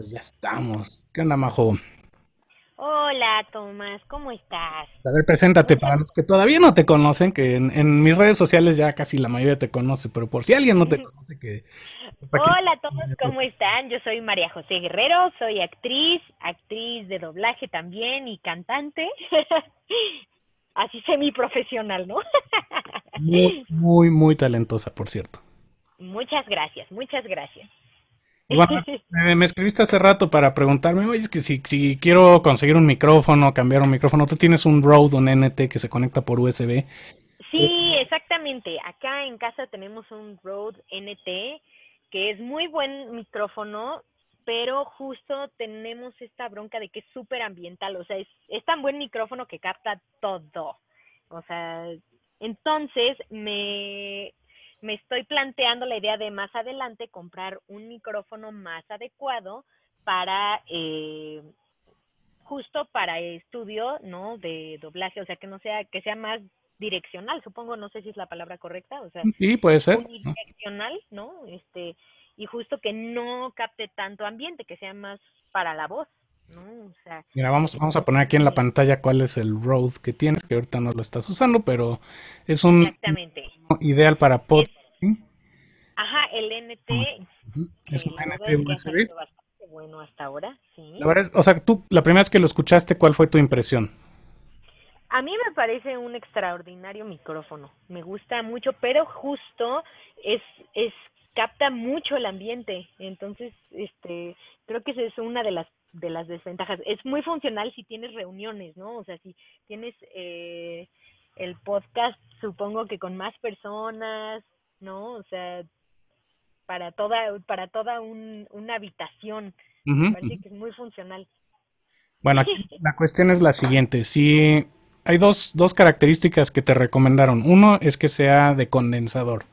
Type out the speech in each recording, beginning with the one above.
Pues ya estamos. ¿Qué onda, Majo? Hola, Tomás, ¿cómo estás? A ver, preséntate para los que todavía no te conocen, que en, mis redes sociales ya casi la mayoría te conoce, pero por si alguien no te conoce, que... Hola a ¿cómo están? Yo soy María José Guerrero, soy actriz, actriz de doblaje también y cantante. Así profesional, ¿no? muy, muy talentosa, por cierto. Muchas gracias, muchas gracias. me escribiste hace rato para preguntarme, oye, es que si, quiero conseguir un micrófono, cambiar un micrófono, tú tienes un Rode, un NT que se conecta por USB. Sí, exactamente. Acá en casa tenemos un Rode NT que es muy buen micrófono, pero justo tenemos esta bronca de que es súper ambiental, o sea, es tan buen micrófono que capta todo. O sea, entonces me me estoy planteando la idea de más adelante comprar un micrófono más adecuado para eh, justo para estudio, ¿no? De doblaje, o sea, que no sea que sea más direccional, supongo, no sé si es la palabra correcta, o sea, sí, puede ser. Direccional, ¿no? Este, y justo que no capte tanto ambiente, que sea más para la voz, Mira, vamos, vamos a poner aquí en la pantalla cuál es el road que tienes, que ahorita no lo estás usando, pero es un Exactamente. ideal para podcasting. Ajá, el NT. Es un NT USB. bueno hasta ahora, sí. La o sea, tú la primera vez que lo escuchaste, ¿cuál fue tu impresión? A mí me parece un extraordinario micrófono. Me gusta mucho, pero justo es es capta mucho el ambiente. Entonces, este, creo que es una de las de las desventajas. Es muy funcional si tienes reuniones, ¿no? O sea, si tienes eh, el podcast, supongo que con más personas, ¿no? O sea, para toda, para toda una habitación. parece que es muy funcional. Bueno, aquí la cuestión es la siguiente. Si hay dos, dos características que te recomendaron. Uno es que sea de condensador.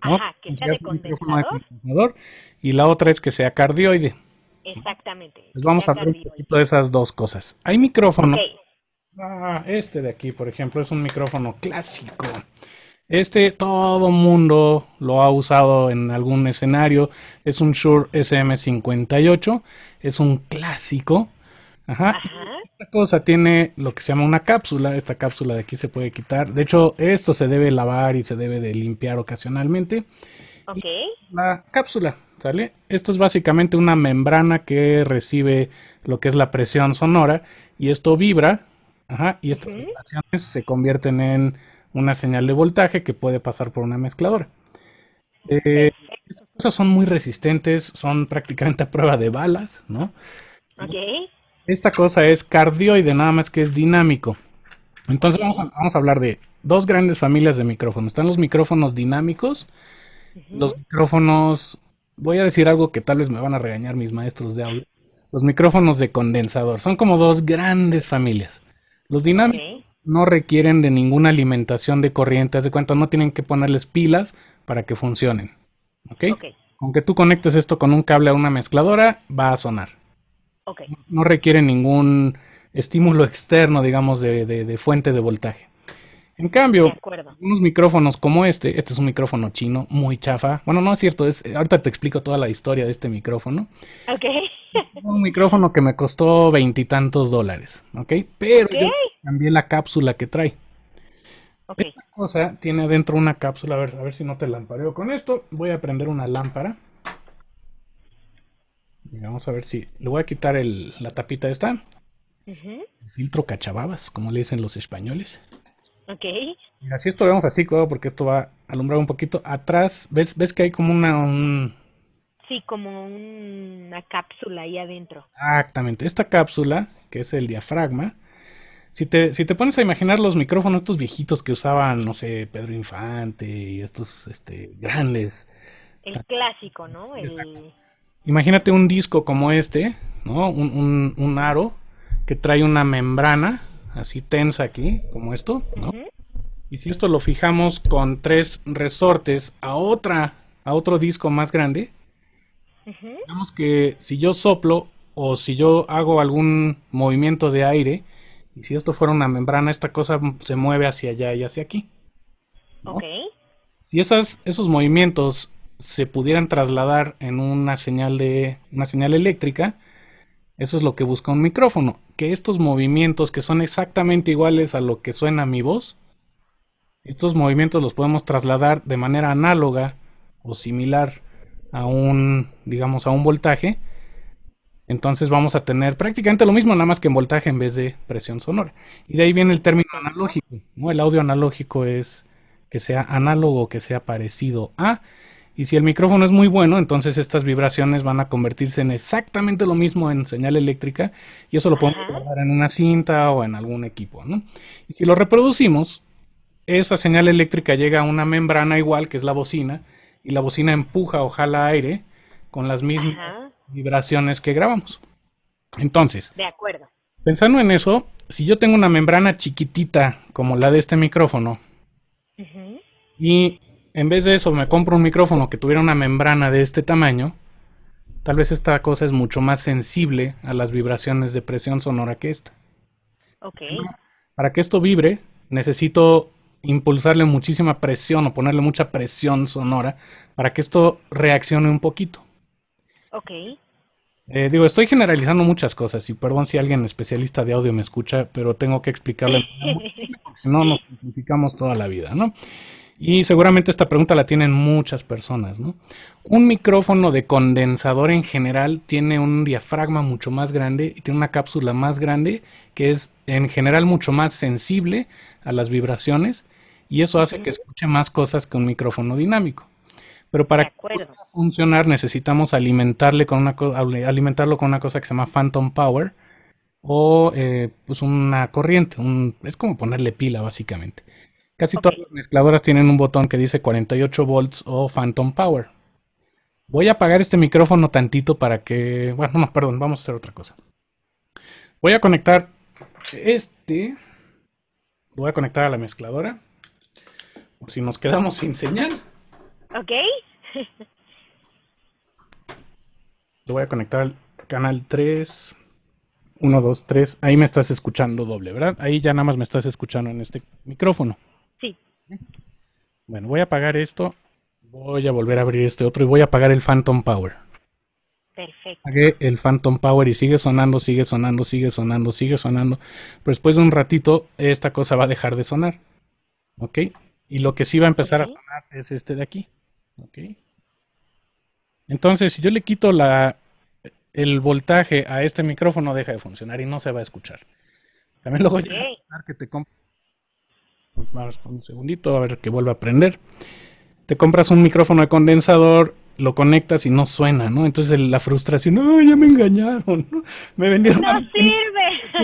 Ajá, que sea de condensador. Y la otra es que sea cardioide. Exactamente. Les pues vamos a ver un poquito de esas dos cosas. Hay micrófono. Ah, este de aquí, por ejemplo, es un micrófono clásico. Este todo mundo lo ha usado en algún escenario. Es un Shure SM58. Es un clásico. Ajá. Esta cosa tiene lo que se llama una cápsula. Esta cápsula de aquí se puede quitar. De hecho, esto se debe lavar y se debe de limpiar ocasionalmente. Ok. La cápsula esto es básicamente una membrana que recibe lo que es la presión sonora y esto vibra y estas vibraciones se convierten en una señal de voltaje que puede pasar por una mezcladora. Eh, estas cosas son muy resistentes, son prácticamente a prueba de balas, Esta cosa es cardioide, nada más que es dinámico. Entonces vamos a hablar de dos grandes familias de micrófonos. Están los micrófonos dinámicos, los micrófonos voy a decir algo que tal vez me van a regañar mis maestros de audio. Los micrófonos de condensador son como dos grandes familias. Los dinámicos no requieren de ninguna alimentación de corriente, de cuenta, no tienen que ponerles pilas para que funcionen. ¿Ok? Aunque tú conectes esto con un cable a una mezcladora, va a sonar. No requiere ningún estímulo externo, digamos, de fuente de voltaje. En cambio, unos micrófonos como este, este es un micrófono chino, muy chafa. Bueno, no es cierto, es, eh, ahorita te explico toda la historia de este micrófono. Ok. un micrófono que me costó veintitantos dólares, ¿ok? Pero cambié la cápsula que trae. Esta cosa tiene adentro una cápsula, a ver, a ver si no te lampareo con esto. Voy a prender una lámpara. vamos a ver si le voy a quitar la tapita esta. Filtro cachababas, como le dicen los españoles. Ok. así esto lo vemos así, cuidado, porque esto va a alumbrar un poquito. Atrás, ¿ves, ves que hay como una... Sí, como una cápsula ahí adentro. Exactamente. Esta cápsula, que es el diafragma, si te, si te pones a imaginar los micrófonos estos viejitos que usaban, no sé, Pedro Infante y estos este, grandes. El clásico, ¿no? El... Imagínate un disco como este, ¿no? Un, un aro que trae una membrana así tensa aquí, como esto, Y si esto lo fijamos con tres resortes a otra, a otro disco más grande, digamos que si yo soplo o si yo hago algún movimiento de aire, y si esto fuera una membrana, esta cosa se mueve hacia allá y hacia aquí. Si esos movimientos se pudieran trasladar en una señal de una señal eléctrica, eso es lo que busca un micrófono, que estos movimientos que son exactamente iguales a lo que suena mi voz, estos movimientos los podemos trasladar de manera análoga o similar a un, digamos, a un voltaje. Entonces vamos a tener prácticamente lo mismo, nada más que en voltaje en vez de presión sonora. Y de ahí viene el término analógico. El audio analógico es que sea análogo, que sea parecido a. Y si el micrófono es muy bueno, entonces estas vibraciones van a convertirse en exactamente lo mismo en señal eléctrica y eso lo podemos grabar en una cinta o en algún equipo, ¿no? Y si lo reproducimos, esa señal eléctrica llega a una membrana igual que es la bocina y la bocina empuja o jala aire con las mismas vibraciones que grabamos. Entonces, de acuerdo. Pensando en eso, si yo tengo una membrana chiquitita como la de este micrófono y en vez de eso me compro un micrófono que tuviera una membrana de este tamaño, tal vez esta cosa es mucho más sensible a las vibraciones de presión sonora que esta. Ok. para que esto vibre, necesito impulsarle muchísima presión o ponerle mucha presión sonora para que esto reaccione un poquito. Ok. Eh, digo, estoy generalizando muchas cosas y perdón si alguien especialista de audio me escucha, pero tengo que explicarle, si no nos simplificamos toda la vida, ¿no? Y seguramente esta pregunta la tienen muchas personas, ¿no? Un micrófono de condensador en general tiene un diafragma mucho más grande y tiene una cápsula más grande que es en general mucho más sensible a las vibraciones y eso hace que escuche más cosas que un micrófono dinámico. Pero para que pueda funcionar necesitamos alimentarle con una alimentarlo con una cosa que se llama phantom power o eh, pues una corriente, es como ponerle pila básicamente. Casi todas las mezcladoras tienen un botón que dice 48 volts o Phantom Power. Voy a apagar este micrófono tantito para que... Bueno, no, perdón, vamos a hacer otra cosa. Voy a conectar este. Voy a conectar a la mezcladora. Por si nos quedamos sin señal. Ok. Lo voy a conectar al canal 3. 1, 2, 3. Ahí me estás escuchando doble, ¿verdad? Ahí ya nada más me estás escuchando en este micrófono. Bueno, voy a apagar esto. Voy a volver a abrir este otro y voy a apagar el Phantom Power. Perfecto. Apagué el Phantom Power y sigue sonando, sigue sonando, sigue sonando, sigue sonando. Pero después de un ratito, esta cosa va a dejar de sonar. ¿Ok? Y lo que sí va a empezar a sonar es este de aquí. ¿Ok? Entonces, si yo le quito la, el voltaje a este micrófono, deja de funcionar y no se va a escuchar. También luego a ya que te compre pues Vamos un segundito a ver que vuelve a prender. Te compras un micrófono de condensador, lo conectas y no suena, ¿no? Entonces la frustración, ¡ay, ya me engañaron! Me vendieron. ¡No sirve!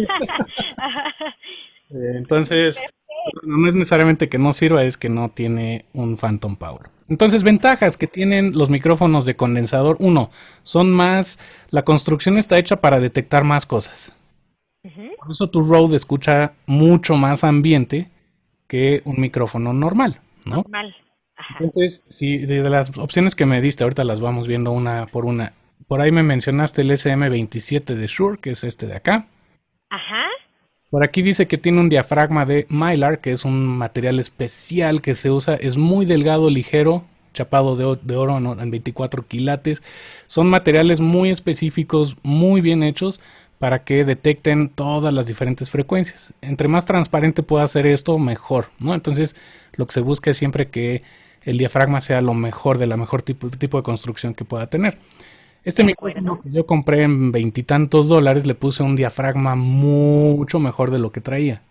Eh, entonces, no es necesariamente que no sirva, es que no tiene un Phantom Power. Entonces, ventajas que tienen los micrófonos de condensador, uno, son más, la construcción está hecha para detectar más cosas. Por eso tu Rode escucha mucho más ambiente que un micrófono normal, ¿no? Normal. Ajá. Entonces, si de las opciones que me diste, ahorita las vamos viendo una por una. Por ahí me mencionaste el SM27 de Shure, que es este de acá. Ajá. Por aquí dice que tiene un diafragma de Mylar, que es un material especial que se usa, es muy delgado, ligero, chapado de, oro en, 24 quilates. Son materiales muy específicos, muy bien hechos, para que detecten todas las diferentes frecuencias. Entre más transparente pueda ser esto, mejor, ¿no? Entonces, lo que se busca es siempre que el diafragma sea lo mejor de la mejor tipo, tipo de construcción que pueda tener. Este micrófono que yo compré en veintitantos dólares le puse un diafragma mucho mejor de lo que traía.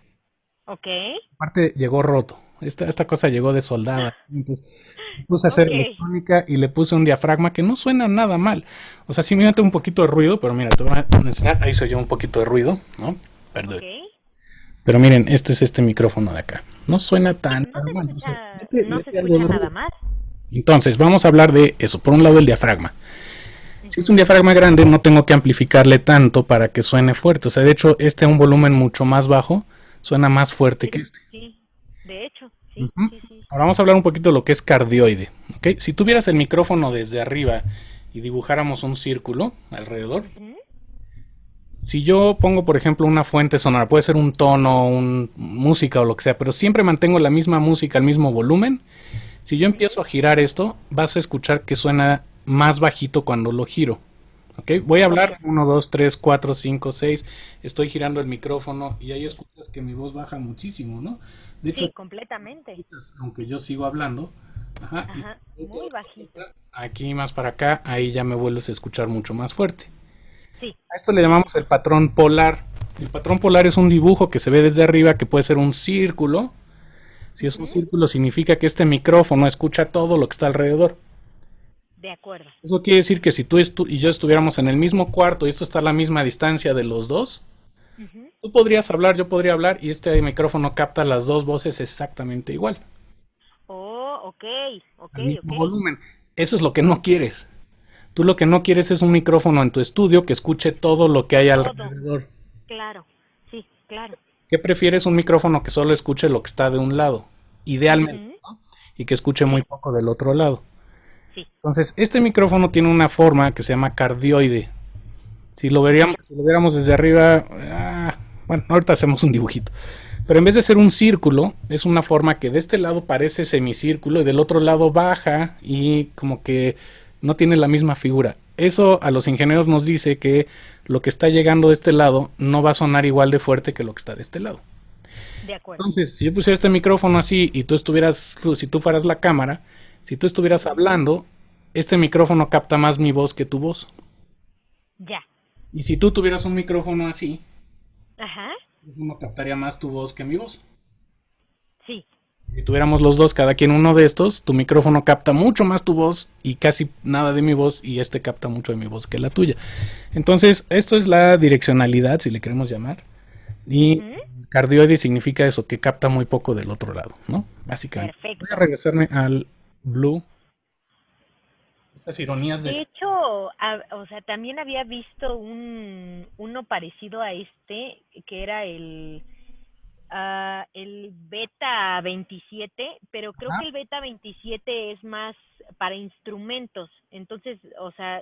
Ok. Aparte llegó roto. Esta, cosa llegó de soldada. Entonces puse a hacer electrónica y le puse un diafragma que no suena nada mal. O sea, simplemente un poquito de ruido, pero mira, te voy a enseñar. Ahí se oyó un poquito de ruido, ¿no? Perdón. Pero miren, este es este micrófono de acá. No suena tan no se escucha nada mal. Entonces, vamos a hablar de eso. Por un lado, el diafragma. Si es un diafragma grande, no tengo que amplificarle tanto para que suene fuerte. O sea, de hecho, este a un volumen mucho más bajo suena más fuerte que este. Ahora vamos a hablar un poquito de lo que es cardioide. Si tuvieras el micrófono desde arriba y dibujáramos un círculo alrededor, si yo pongo, por ejemplo, una fuente sonora, puede ser un tono, un, música o lo que sea, pero siempre mantengo la misma música, el mismo volumen, si yo empiezo a girar esto, vas a escuchar que suena más bajito cuando lo giro. Okay, voy a hablar 1, 2, 3, 4, 5, 6. Estoy girando el micrófono y ahí escuchas que mi voz baja muchísimo, ¿no? sí, completamente. Aunque yo sigo hablando. Ajá, muy bajito. Aquí más para acá, ahí ya me vuelves a escuchar mucho más fuerte. Sí. A esto le llamamos el patrón polar. El patrón polar es un dibujo que se ve desde arriba que puede ser un círculo. Si es un círculo significa que este micrófono escucha todo lo que está alrededor. De acuerdo. Eso quiere decir que si tú y yo estuviéramos en el mismo cuarto y esto está a la misma distancia de los dos, Tú podrías hablar, yo podría hablar y este micrófono capta las dos voces exactamente igual. Oh, ok, ok, Volumen. Eso es lo que no quieres. Tú lo que no quieres es un micrófono en tu estudio que escuche todo lo que hay alrededor. Claro, sí, claro. ¿Qué prefieres? Un micrófono que solo escuche lo que está de un lado, idealmente, y que escuche muy poco del otro lado. Entonces, este micrófono tiene una forma que se llama cardioide, si lo, veríamos, si lo viéramos desde arriba, ah, bueno, ahorita hacemos un dibujito. Pero en vez de ser un círculo, es una forma que de este lado parece semicírculo y del otro lado baja y como que no tiene la misma figura. Eso a los ingenieros nos dice que lo que está llegando de este lado no va a sonar igual de fuerte que lo que está de este lado. De acuerdo. Entonces, si yo pusiera este micrófono así y tú estuvieras, si tú fueras la cámara, si tú estuvieras hablando, este micrófono capta más mi voz que tu voz. Ya. Y si tú tuvieras un micrófono así, uno captaría más tu voz que mi voz. Sí. Si tuviéramos los dos, cada quien uno de estos, tu micrófono capta mucho más tu voz y casi nada de mi voz y este capta mucho de mi voz que la tuya. Entonces, esto es la direccionalidad, si le queremos llamar. Y cardioide significa eso, que capta muy poco del otro lado, ¿no? Básicamente. Voy a regresarme al blue ironías de... hecho, o sea, también había visto un, uno parecido a este, que era el Ah, el beta 27, pero creo que el beta 27 es más para instrumentos. Entonces, o sea...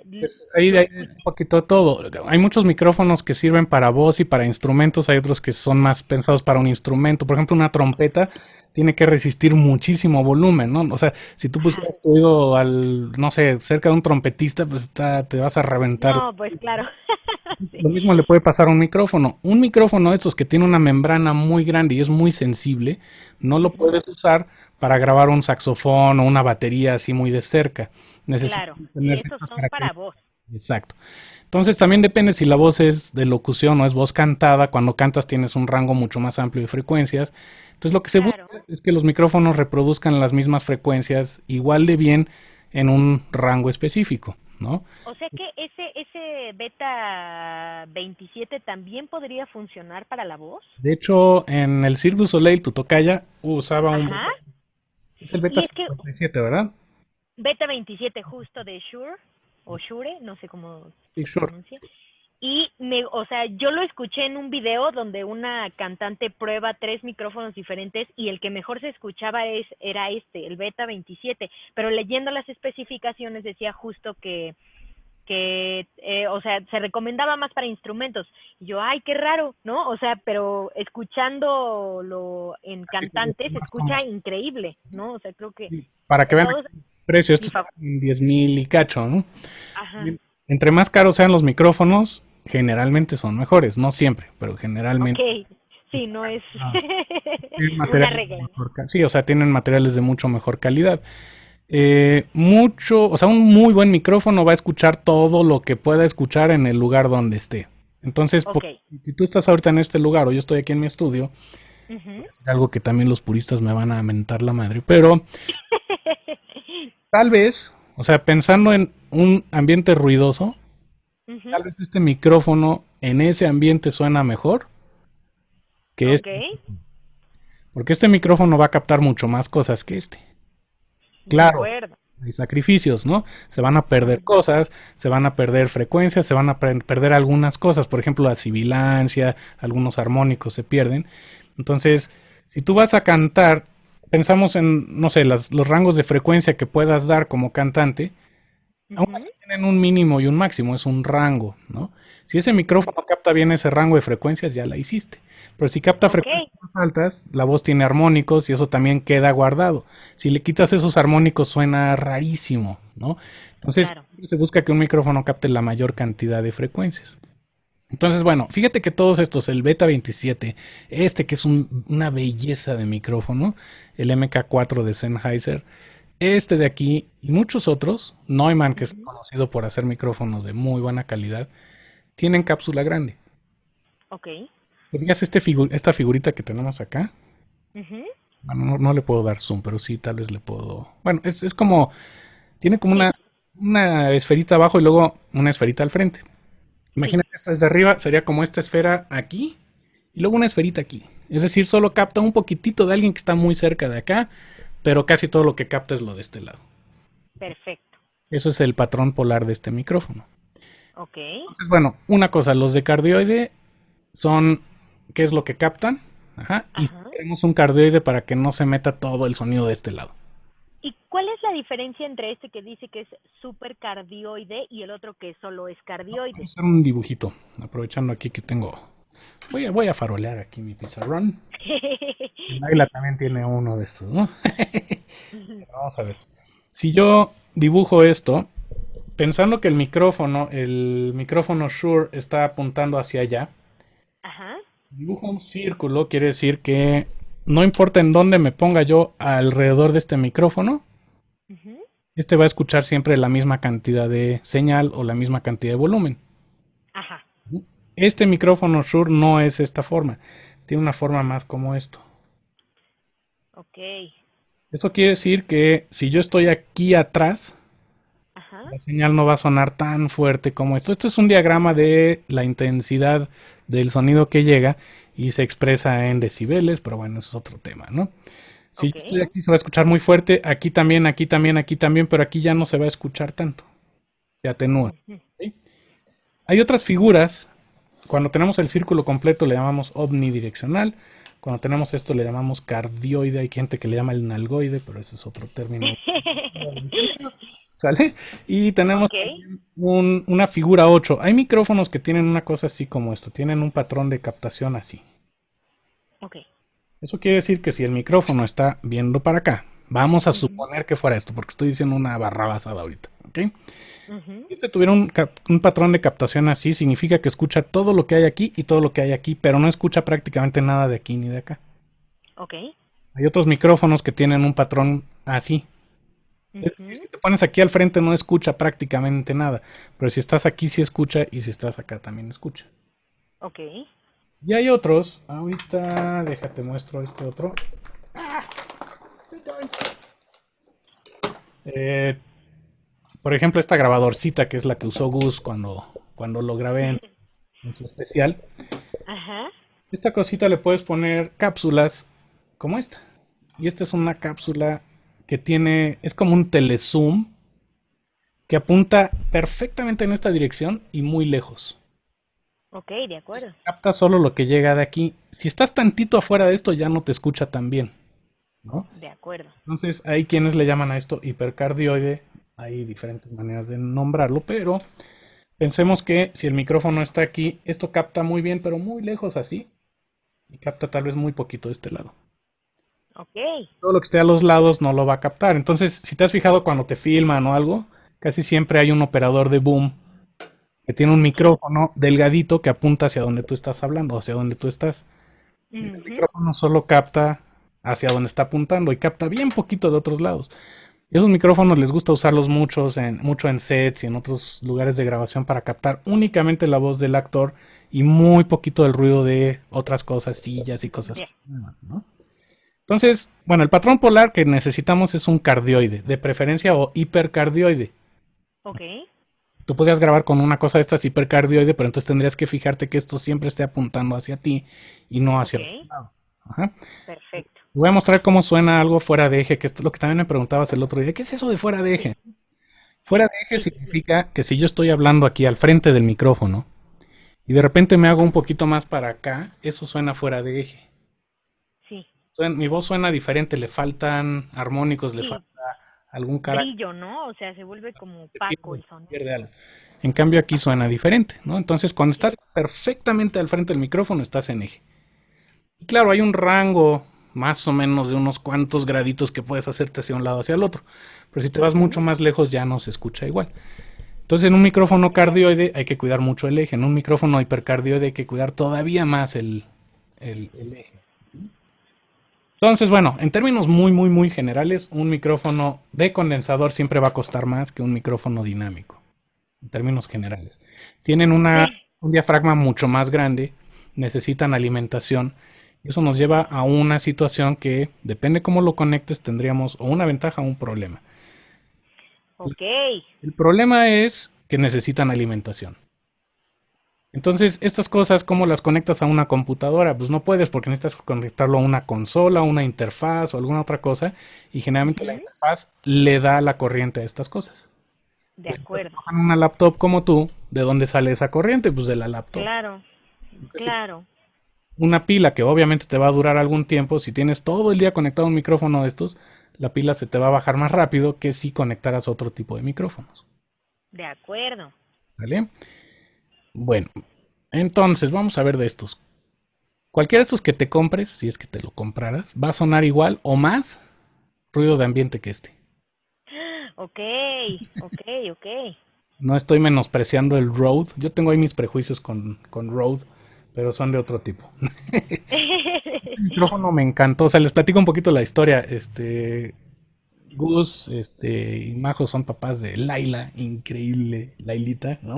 ahí, ahí, un poquito todo. Hay muchos micrófonos que sirven para voz y para instrumentos. Hay otros que son más pensados para un instrumento. Por ejemplo, una trompeta tiene que resistir muchísimo volumen, ¿no? O sea, si tú pusieras tu al, no sé, cerca de un trompetista, pues está, te vas a reventar. No, pues claro. Lo mismo le puede pasar a un micrófono. Un micrófono de estos que tiene una membrana muy grande y es muy sensible, no lo puedes usar para grabar un saxofón o una batería así muy de cerca. Necesitas claro, estos son para, voz. Exacto. Entonces también depende si la voz es de locución o es voz cantada. Cuando cantas tienes un rango mucho más amplio de frecuencias. Entonces lo que se busca es que los micrófonos reproduzcan las mismas frecuencias igual de bien en un rango específico. O sea que ese, ese beta 27 también podría funcionar para la voz. De hecho, en el Cirque du Soleil, tu tocaya usaba un... Beta, es el beta 27, ¿verdad? Beta 27 justo de Shure, o Shure, no sé cómo se pronuncia y me, o sea, yo lo escuché en un video donde una cantante prueba tres micrófonos diferentes y el que mejor se escuchaba es, era este, el Beta 27, pero leyendo las especificaciones decía justo que, que, eh, o sea, se recomendaba más para instrumentos. Y yo, ay, qué raro, ¿no? O sea, pero escuchándolo en cantantes se escucha increíble, ¿no? O sea, creo que... Para que vean el precio, esto es 10 mil y cacho, ¿no? Entre más caros sean los micrófonos, generalmente son mejores, no siempre, pero generalmente. Okay. Sí, no es ah, regla. Mejor, sí, o sea, tienen materiales de mucho mejor calidad. Eh, mucho, o sea, un muy buen micrófono va a escuchar todo lo que pueda escuchar en el lugar donde esté. Entonces, si tú estás ahorita en este lugar o yo estoy aquí en mi estudio, algo que también los puristas me van a mentar la madre, pero tal vez, o sea, pensando en un ambiente ruidoso, Tal vez este micrófono en ese ambiente suena mejor que este. Porque este micrófono va a captar mucho más cosas que este. Claro. Hay sacrificios, ¿no? Se van a perder cosas, se van a perder frecuencias, se van a perder algunas cosas, por ejemplo, la sibilancia, algunos armónicos se pierden. Entonces, si tú vas a cantar, pensamos en, no sé, los rangos de frecuencia que puedas dar como cantante, Aún así tienen un mínimo y un máximo, es un rango, ¿no? Si ese micrófono capta bien ese rango de frecuencias, ya la hiciste. Pero si capta frecuencias más altas, la voz tiene armónicos y eso también queda guardado. Si le quitas esos armónicos suena rarísimo, ¿no? Entonces se busca que un micrófono capte la mayor cantidad de frecuencias. Entonces, bueno, fíjate que todos estos, el Beta 27, este que es una belleza de micrófono, el MK4 de Sennheiser, este de aquí y muchos otros, Neumann, que es conocido por hacer micrófonos de muy buena calidad, tienen cápsula grande. Ok. este esta figurita que tenemos acá? Bueno, no, le puedo dar zoom, pero sí tal vez le puedo... Bueno, es, como... Tiene como una, una esferita abajo y luego una esferita al frente. Imagínate esta esto desde arriba, sería como esta esfera aquí y luego una esferita aquí. Es decir, solo capta un poquitito de alguien que está muy cerca de acá pero casi todo lo que capta es lo de este lado. Perfecto. Eso es el patrón polar de este micrófono. Ok. Entonces, bueno, una cosa, los de cardioide son qué es lo que captan. Ajá, Y tenemos un cardioide para que no se meta todo el sonido de este lado. ¿Y cuál es la diferencia entre este que dice que es cardioide y el otro que solo es cardioide? Voy a hacer un dibujito, aprovechando aquí que tengo. Voy a, voy a farolear aquí mi pizarrón. El también tiene uno de estos, ¿no? Vamos a ver. Si yo dibujo esto, pensando que el micrófono, el micrófono Shure está apuntando hacia allá. Dibujo un círculo, quiere decir que no importa en dónde me ponga yo alrededor de este micrófono, este va a escuchar siempre la misma cantidad de señal o la misma cantidad de volumen. Este micrófono Shure no es esta forma, tiene una forma más como esto. Eso quiere decir que si yo estoy aquí atrás, la señal no va a sonar tan fuerte como esto. Esto es un diagrama de la intensidad del sonido que llega y se expresa en decibeles, pero bueno, eso es otro tema, ¿no? Si yo estoy aquí se va a escuchar muy fuerte, aquí también, aquí también, aquí también, pero aquí ya no se va a escuchar tanto. Se atenúa. Hay otras figuras. Cuando tenemos el círculo completo le llamamos omnidireccional. Cuando tenemos esto le llamamos cardioide, hay gente que le llama el nalgoide, pero ese es otro término. ¿Sale? Y tenemos una figura 8. Hay micrófonos que tienen una cosa así como esto, tienen un patrón de captación así. Ok. Eso quiere decir que si el micrófono está viendo para acá, vamos a suponer que fuera esto, porque estoy diciendo una barra basada ahorita. ¿ok? Este tuviera un, patrón de captación así, significa que escucha todo lo que hay aquí y todo lo que hay aquí, pero no escucha prácticamente nada de aquí ni de acá. Ok. Hay otros micrófonos que tienen un patrón así. si te pones aquí al frente no escucha prácticamente nada, pero si estás aquí sí escucha y si estás acá también escucha. Ok. Y hay otros, ahorita déjate muestro este otro. Ah. Eh, por ejemplo, esta grabadorcita que es la que usó Gus cuando, cuando lo grabé en, su especial. Ajá. Esta cosita le puedes poner cápsulas como esta. Y esta es una cápsula que tiene, es como un telezoom que apunta perfectamente en esta dirección y muy lejos. Ok, de acuerdo. capta solo lo que llega de aquí. Si estás tantito afuera de esto, ya no te escucha tan bien. ¿no? De acuerdo. Entonces, hay quienes le llaman a esto hipercardioide hay diferentes maneras de nombrarlo, pero pensemos que si el micrófono está aquí, esto capta muy bien, pero muy lejos así. Y capta tal vez muy poquito de este lado. Todo lo que esté a los lados no lo va a captar. Entonces, si te has fijado cuando te filman o algo, casi siempre hay un operador de boom que tiene un micrófono delgadito que apunta hacia donde tú estás hablando, hacia donde tú estás. El micrófono solo capta hacia donde está apuntando y capta bien poquito de otros lados esos micrófonos les gusta usarlos muchos en, mucho en sets y en otros lugares de grabación para captar únicamente la voz del actor y muy poquito el ruido de otras cosas, sillas y cosas. Ah, ¿no? Entonces, bueno, el patrón polar que necesitamos es un cardioide, de preferencia o hipercardioide. Ok. Tú podrías grabar con una cosa de estas hipercardioide, pero entonces tendrías que fijarte que esto siempre esté apuntando hacia ti y no hacia el otro lado. Perfecto voy a mostrar cómo suena algo fuera de eje, que es lo que también me preguntabas el otro día. ¿Qué es eso de fuera de eje? Fuera de eje significa que si yo estoy hablando aquí al frente del micrófono y de repente me hago un poquito más para acá, eso suena fuera de eje. Sí. mi voz suena diferente, le faltan armónicos, le falta algún carácter. Brillo, ¿no? O sea, se vuelve como opaco el En cambio aquí suena diferente, ¿no? Entonces cuando estás perfectamente al frente del micrófono estás en eje. Y claro, hay un rango más o menos de unos cuantos graditos que puedes hacerte hacia un lado hacia el otro. Pero si te vas mucho más lejos ya no se escucha igual. Entonces en un micrófono cardioide hay que cuidar mucho el eje, en un micrófono hipercardioide hay que cuidar todavía más el, eje. Entonces, bueno, en términos muy, muy, muy generales, un micrófono de condensador siempre va a costar más que un micrófono dinámico, en términos generales. Tienen una, un diafragma mucho más grande, necesitan alimentación eso nos lleva a una situación que, depende cómo lo conectes, tendríamos o una ventaja o un problema. Ok. El problema es que necesitan alimentación. Entonces, estas cosas, ¿cómo las conectas a una computadora? Pues no puedes porque necesitas conectarlo a una consola, una interfaz o alguna otra cosa. Y generalmente la interfaz le da la corriente a estas cosas. De pues, acuerdo. una laptop como tú, ¿de dónde sale esa corriente? Pues de la laptop. Claro, claro una pila que obviamente te va a durar algún tiempo, si tienes todo el día conectado a un micrófono de estos, la pila se te va a bajar más rápido que si conectaras otro tipo de micrófonos. De acuerdo. ¿Vale? Bueno, entonces vamos a ver de estos. Cualquiera de estos que te compres, si es que te lo compraras, va a sonar igual o más ruido de ambiente que este. Ok, ok, ok. no estoy menospreciando el road Yo tengo ahí mis prejuicios con, con Rode pero son de otro tipo. el micrófono me encantó, o sea, les platico un poquito la historia. Este, Gus este, y Majo son papás de Laila, increíble Lailita, ¿no?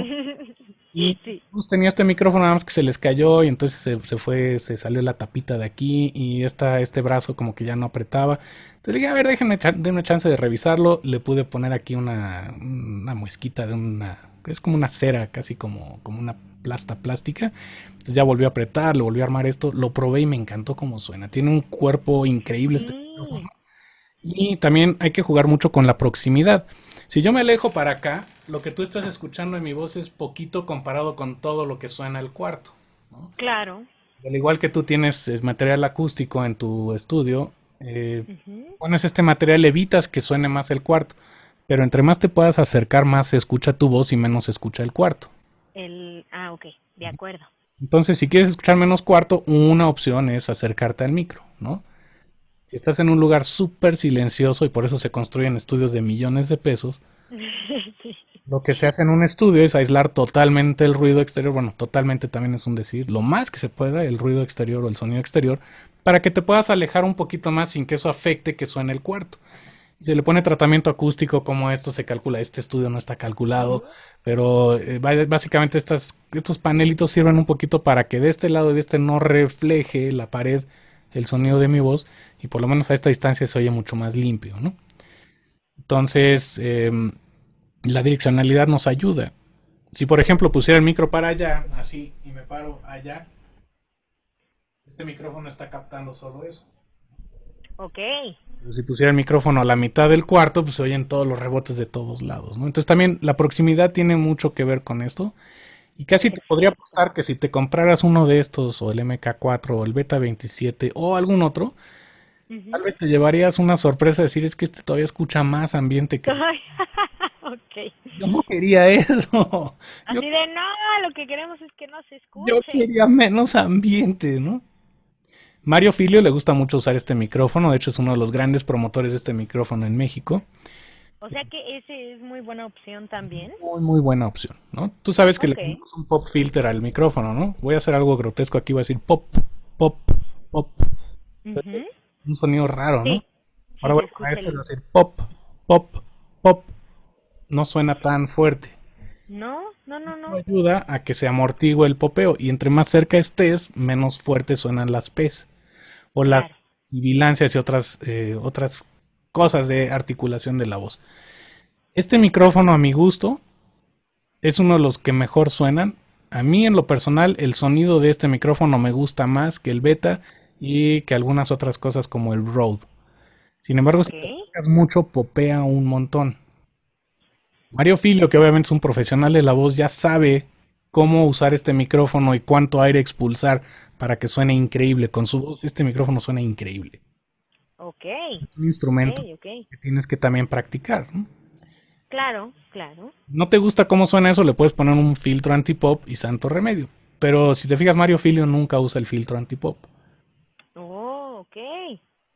Y Gus tenía este micrófono nada más que se les cayó y entonces se, fue, se salió la tapita de aquí y esta, este brazo como que ya no apretaba. Entonces le dije, a ver, déjenme, una chance de revisarlo. Le pude poner aquí una, una muesquita de una es como una cera, casi como, como una plasta plástica. Entonces ya volvió a apretar, lo volvió a armar esto, lo probé y me encantó como suena. Tiene un cuerpo increíble este mm. Y también hay que jugar mucho con la proximidad. Si yo me alejo para acá, lo que tú estás escuchando en mi voz es poquito comparado con todo lo que suena el cuarto. Claro. Al igual que tú tienes eh, material acústico en tu estudio, eh, pones este material, evitas que suene más el cuarto. Pero entre más te puedas acercar, más se escucha tu voz y menos se escucha el cuarto. El, ah, ok, de acuerdo. Entonces, si quieres escuchar menos cuarto, una opción es acercarte al micro, ¿no? Si estás en un lugar súper silencioso y por eso se construyen estudios de millones de pesos, lo que se hace en un estudio es aislar totalmente el ruido exterior, bueno, totalmente también es un decir, lo más que se pueda, el ruido exterior o el sonido exterior, para que te puedas alejar un poquito más sin que eso afecte que suene el cuarto se le pone tratamiento acústico, como esto se calcula, este estudio no está calculado, pero eh, básicamente estas, estos panelitos sirven un poquito para que de este lado y de este no refleje la pared el sonido de mi voz y por lo menos a esta distancia se oye mucho más limpio, ¿no? Entonces, em, la direccionalidad nos ayuda. Si por ejemplo pusiera el micro para allá, así, y me paro allá, este micrófono está captando solo eso. Ok si pusiera el micrófono a la mitad del cuarto, pues se oyen todos los rebotes de todos lados, ¿no? Entonces también la proximidad tiene mucho que ver con esto. Y casi te podría apostar que si te compraras uno de estos, o el MK4, o el Beta 27, o algún otro, tal vez te llevarías una sorpresa decir, es que este todavía escucha más ambiente que... Yo no quería eso. Así de, no, lo que queremos es que no se escuche. Yo quería menos ambiente, ¿no? Mario Filio le gusta mucho usar este micrófono, de hecho es uno de los grandes promotores de este micrófono en México. O sea que ese es muy buena opción también. Muy, muy buena opción, ¿no? Tú sabes que le ponemos un pop filter al micrófono, ¿no? Voy a hacer algo grotesco aquí, voy a decir pop, pop, pop. Un sonido raro, ¿no? Ahora este voy a decir pop, pop, pop. No suena tan fuerte. No, no, no, no. Ayuda a que se amortigue el popeo y entre más cerca estés, menos fuerte suenan las P's o las bilancias y otras, eh, otras cosas de articulación de la voz. Este micrófono, a mi gusto, es uno de los que mejor suenan. A mí, en lo personal, el sonido de este micrófono me gusta más que el beta y que algunas otras cosas como el Rode. Sin embargo, si si tocas mucho, popea un montón. Mario Filio, que obviamente es un profesional de la voz, ya sabe cómo usar este micrófono y cuánto aire expulsar para que suene increíble. Con su voz este micrófono suena increíble. Ok. Es un instrumento que tienes que también practicar. Claro, claro. No te gusta cómo suena eso, le puedes poner un filtro antipop y santo remedio. Pero si te fijas, Mario Filio nunca usa el filtro antipop.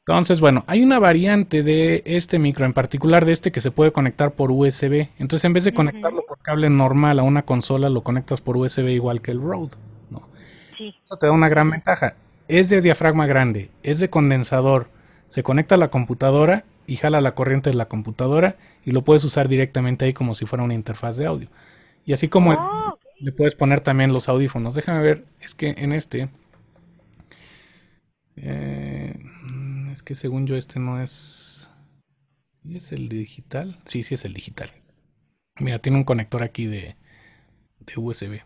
Entonces, bueno, hay una variante de este micro, en particular de este, que se puede conectar por USB. Entonces, en vez de conectarlo por cable normal a una consola, lo conectas por USB igual que el Rode. ¿no? Eso te da una gran ventaja. Es de diafragma grande, es de condensador. Se conecta a la computadora y jala la corriente de la computadora y lo puedes usar directamente ahí como si fuera una interfaz de audio. Y así como ah, le puedes poner también los audífonos. Déjame ver, es que en este... Eh, que según yo este no es... ¿Es el digital? Sí, sí es el digital. Mira, tiene un conector aquí de, de USB.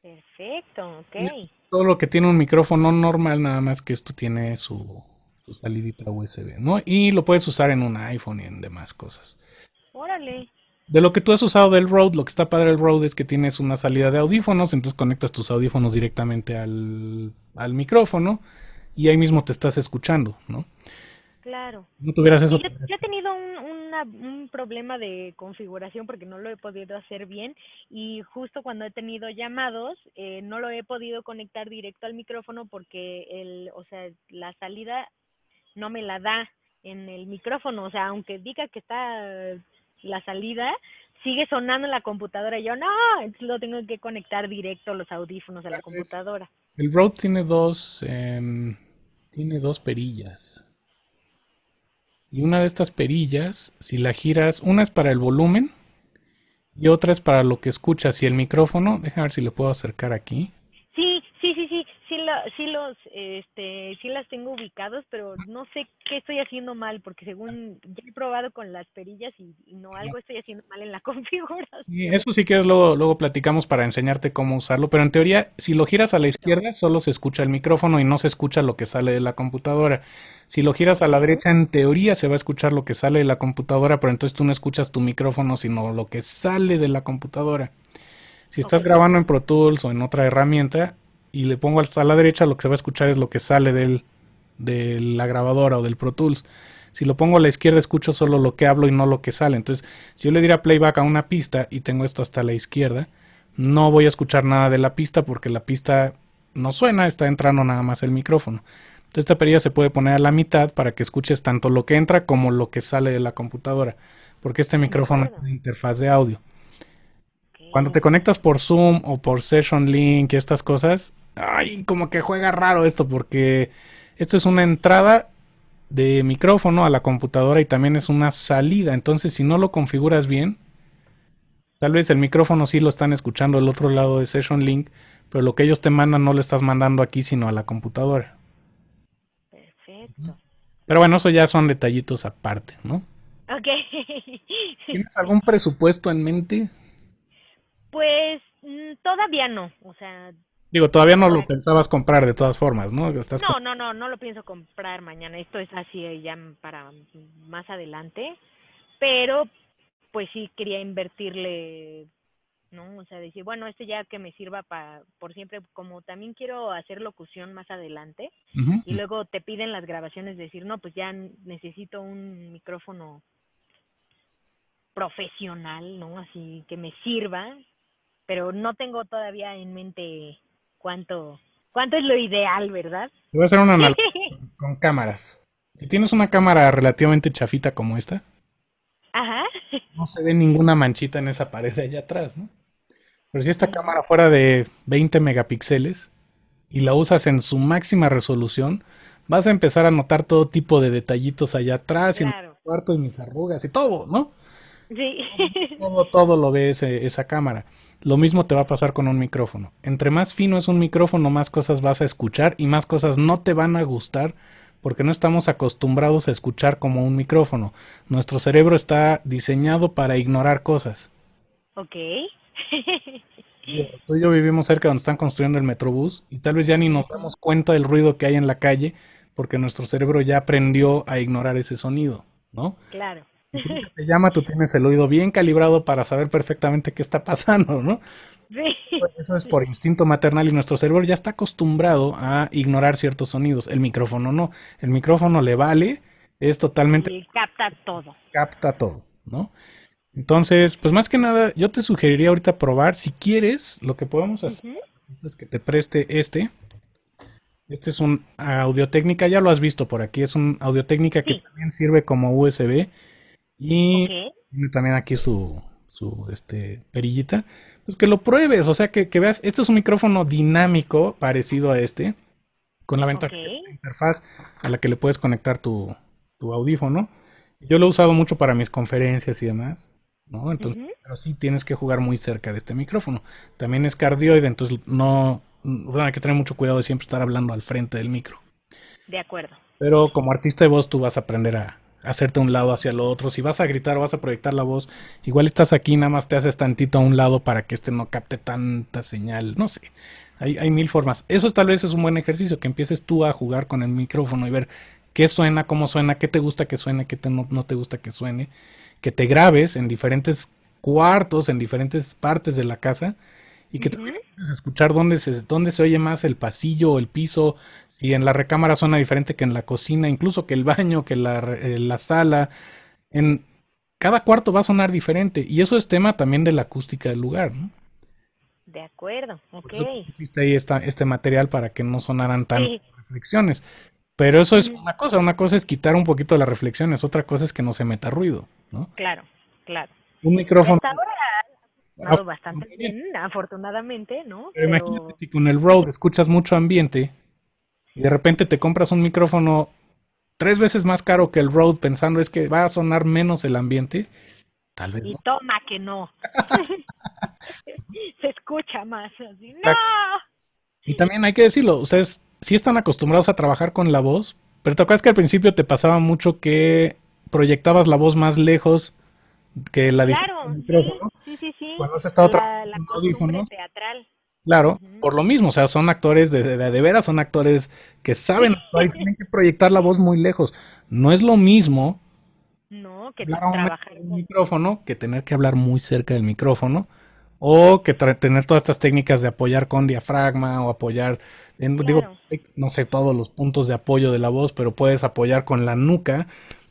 Perfecto, ok. todo lo que tiene un micrófono normal, nada más que esto tiene su, su, salidita USB, ¿no? Y lo puedes usar en un iPhone y en demás cosas. Órale. De lo que tú has usado del Rode, lo que está padre del Rode es que tienes una salida de audífonos, entonces conectas tus audífonos directamente al, al micrófono y ahí mismo te estás escuchando, ¿no? Claro. No tuvieras eso. Yo, yo he tenido un, un problema de configuración porque no lo he podido hacer bien y justo cuando he tenido llamados eh, no lo he podido conectar directo al micrófono porque el, o sea, la salida no me la da en el micrófono, o sea, aunque diga que está la salida, sigue sonando en la computadora. Y yo, no, lo tengo que conectar directo los audífonos a la computadora. El Rode tiene dos em, tiene dos perillas. Y una de estas perillas, si la giras, una es para el volumen y otra es para lo que escuchas. Y el micrófono, déjame ver si le puedo acercar aquí este, sí las tengo ubicados, pero no sé qué estoy haciendo mal, porque según ya he probado con las perillas y, no algo estoy haciendo mal en la configuración. eso sí que es luego, luego platicamos para enseñarte cómo usarlo, pero en teoría, si lo giras a la izquierda, solo se escucha el micrófono y no se escucha lo que sale de la computadora. Si lo giras a la derecha, en teoría se va a escuchar lo que sale de la computadora, pero entonces tú no escuchas tu micrófono, sino lo que sale de la computadora. Si estás grabando en Pro Tools o en otra herramienta, y le pongo a la derecha, lo que se va a escuchar es lo que sale del, de la grabadora o del Pro Tools. Si lo pongo a la izquierda, escucho solo lo que hablo y no lo que sale. Entonces, si yo le diera playback a una pista y tengo esto hasta la izquierda, no voy a escuchar nada de la pista porque la pista no suena, está entrando nada más el micrófono. Entonces, esta perilla se puede poner a la mitad para que escuches tanto lo que entra como lo que sale de la computadora, porque este micrófono es una interfaz de audio. Cuando te conectas por Zoom o por Session Link y estas cosas, ay, como que juega raro esto porque esto es una entrada de micrófono a la computadora y también es una salida. Entonces, si no lo configuras bien, tal vez el micrófono sí lo están escuchando al otro lado de Session Link, pero lo que ellos te mandan no lo estás mandando aquí, sino a la computadora. Perfecto. Pero bueno, eso ya son detallitos aparte, ¿no? Ok. ¿Tienes algún presupuesto en mente? Pues mm, todavía no, o sea... Digo, todavía no lo pensabas comprar de todas formas, ¿no? no, no, no, no lo pienso comprar mañana, esto es así eh, ya para más adelante, pero pues sí quería invertirle, ¿no? O sea, decir, bueno, este ya que me sirva para por siempre, como también quiero hacer locución más adelante, y luego te piden las grabaciones decir, no, pues ya necesito un micrófono profesional, ¿no? Así que me sirva pero no tengo todavía en mente cuánto, cuánto es lo ideal, ¿verdad? Te voy a hacer una análisis con cámaras. Si tienes una cámara relativamente chafita como esta, no se ve ninguna manchita en esa pared de allá atrás, ¿no? Pero si esta cámara fuera de 20 megapíxeles y la usas en su máxima resolución, vas a empezar a notar todo tipo de detallitos allá atrás, y en cuarto y mis arrugas y todo, ¿no? Sí. Todo, todo lo ve esa cámara. Lo mismo te va a pasar con un micrófono. Entre más fino es un micrófono, más cosas vas a escuchar y más cosas no te van a gustar porque no estamos acostumbrados a escuchar como un micrófono. Nuestro cerebro está diseñado para ignorar cosas. Ok. Tú y yo vivimos cerca donde están construyendo el Metrobús y tal vez ya ni nos damos cuenta del ruido que hay en la calle porque nuestro cerebro ya aprendió a ignorar ese sonido, ¿no? Claro. te llama, tú tienes el oído bien calibrado para saber perfectamente qué está pasando, ¿no? Pues eso es por instinto maternal y nuestro cerebro ya está acostumbrado a ignorar ciertos sonidos. El micrófono no. El micrófono le vale, es totalmente. capta todo. Capta todo, ¿no? Entonces, pues más que nada, yo te sugeriría ahorita probar, si quieres, lo que podemos hacer es que te preste este. Este es un audio técnica, ya lo has visto por aquí, es un audio técnica que también sirve como USB y también aquí su, su este, perillita. Pues que lo pruebes, o sea, que, veas, este es un micrófono dinámico parecido a este, con la ventaja de interfaz a la que le puedes conectar tu, tu, audífono. Yo lo he usado mucho para mis conferencias y demás, ¿no? Entonces, pero sí tienes que jugar muy cerca de este micrófono. También es cardioide, entonces no, hay que tener mucho cuidado de siempre estar hablando al frente del micro. De acuerdo. Pero como artista de voz tú vas a aprender a, hacerte un lado hacia lo otro. Si vas a gritar o vas a proyectar la voz, igual estás aquí, nada más te haces tantito a un lado para que este no capte tanta señal. No sé. Hay, mil formas. Eso tal vez es un buen ejercicio, que empieces tú a jugar con el micrófono y ver qué suena, cómo suena, qué te gusta que suene, qué no, no te gusta que suene. Que te grabes en diferentes cuartos, en diferentes partes de la casa y que también escuchar dónde se, dónde se oye más el pasillo o el piso, si en la recámara suena diferente que en la cocina, incluso que el baño, que la, eh, la sala. En cada cuarto va a sonar diferente y eso es tema también de la acústica del lugar, De acuerdo, ok. Existe ahí esta, este material para que no sonaran tan reflexiones. Pero eso es una cosa, una cosa es quitar un poquito las reflexiones, otra cosa es que no se meta ruido, ¿no? Claro, claro. Un micrófono. Pues Ah, bastante bien. afortunadamente, ¿no? Pero, imagínate que con el Rode escuchas mucho ambiente y de repente te compras un micrófono tres veces más caro que el Rode pensando es que va a sonar menos el ambiente. Tal vez. Y toma que no. Se escucha más así. ¡No! Y también hay que decirlo, ustedes sí están acostumbrados a trabajar con la voz, pero te acuerdas que al principio te pasaba mucho que proyectabas la voz más lejos que la claro, sí, sí, sí, cuando Claro, por lo mismo, o sea, son actores de, de, de veras, son actores que saben tienen que proyectar la voz muy lejos. No es lo mismo no, que micrófono que tener que hablar muy cerca del micrófono o que tener todas estas técnicas de apoyar con diafragma o apoyar, digo, no sé todos los puntos de apoyo de la voz, pero puedes apoyar con la nuca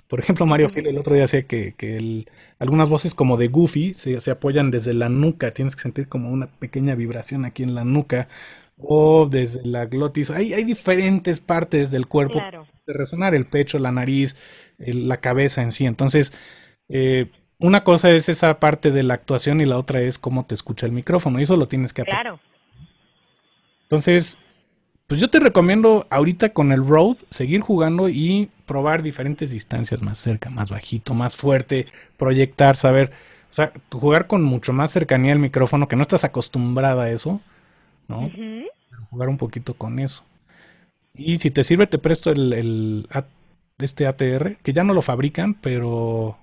por ejemplo, Mario Phil el otro día decía que, algunas voces como de Goofy se, apoyan desde la nuca, tienes que sentir como una pequeña vibración aquí en la nuca o desde la glotis. Hay, hay diferentes partes del cuerpo que de resonar, el pecho, la nariz, la cabeza en sí. Entonces, eh, una cosa es esa parte de la actuación y la otra es cómo te escucha el micrófono y eso lo tienes que aprender. Claro. Entonces, pues yo te recomiendo ahorita con el Road seguir jugando y probar diferentes distancias más cerca, más bajito, más fuerte, proyectar, saber, o sea, jugar con mucho más cercanía al micrófono, que no estás acostumbrada a eso, ¿no? Jugar un poquito con eso. Y si te sirve, te presto el, el este ATR, que ya no lo fabrican, pero,